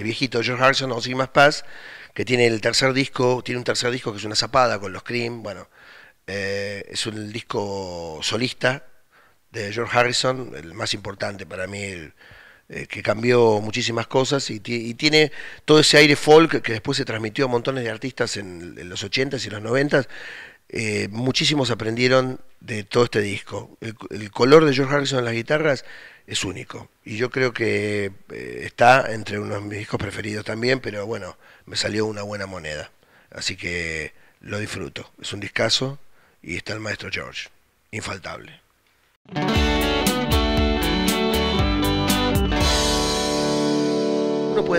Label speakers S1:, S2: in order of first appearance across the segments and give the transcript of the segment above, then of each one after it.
S1: el viejito George Harrison, o Más Paz, que tiene el tercer disco, tiene un tercer disco que es una zapada con los Cream, bueno, eh, es un disco solista de George Harrison, el más importante para mí, eh, que cambió muchísimas cosas y, tiene todo ese aire folk que después se transmitió a montones de artistas en, los 80s y los 90s. Eh, muchísimos aprendieron de todo este disco. El, el color de George Harrison en las guitarras es único. Y yo creo que eh, está entre unos de mis discos preferidos también, pero bueno, me salió una buena moneda. Así que lo disfruto. Es un discazo y está el maestro George. Infaltable.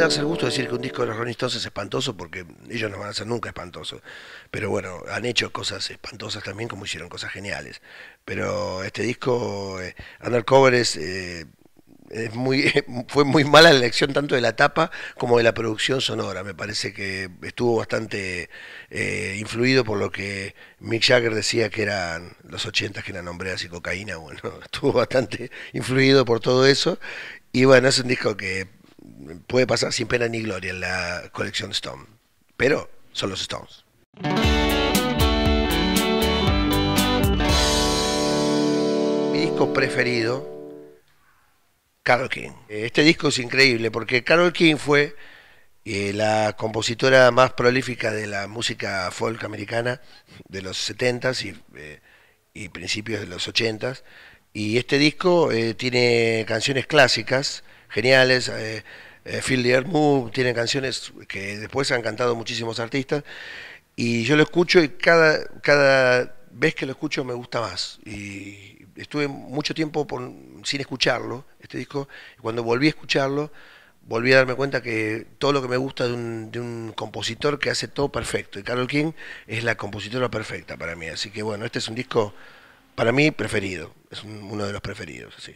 S1: hacer el gusto de decir que un disco de los Rolling Stones es espantoso porque ellos no van a ser nunca espantosos. Pero bueno, han hecho cosas espantosas también como hicieron cosas geniales. Pero este disco, eh, Undercover, eh, fue muy mala la elección tanto de la tapa como de la producción sonora. Me parece que estuvo bastante eh, influido por lo que Mick Jagger decía que eran los 80 que eran hombreas y cocaína. Bueno, estuvo bastante influido por todo eso. Y bueno, es un disco que puede pasar sin pena ni gloria en la colección Stone. Pero son los Stones. Mi disco preferido, Carol King. Este disco es increíble porque Carol King fue eh, la compositora más prolífica de la música folk americana de los 70s y, eh, y principios de los 80s. Y este disco eh, tiene canciones clásicas, geniales. Eh, Phil Phil tiene canciones que después han cantado muchísimos artistas. Y yo lo escucho y cada, cada vez que lo escucho me gusta más. Y estuve mucho tiempo sin escucharlo, este disco. Y cuando volví a escucharlo, volví a darme cuenta que todo lo que me gusta de un, de un, compositor que hace todo perfecto. Y Carol King es la compositora perfecta para mí. Así que bueno, este es un disco para mí preferido. Es uno de los preferidos, así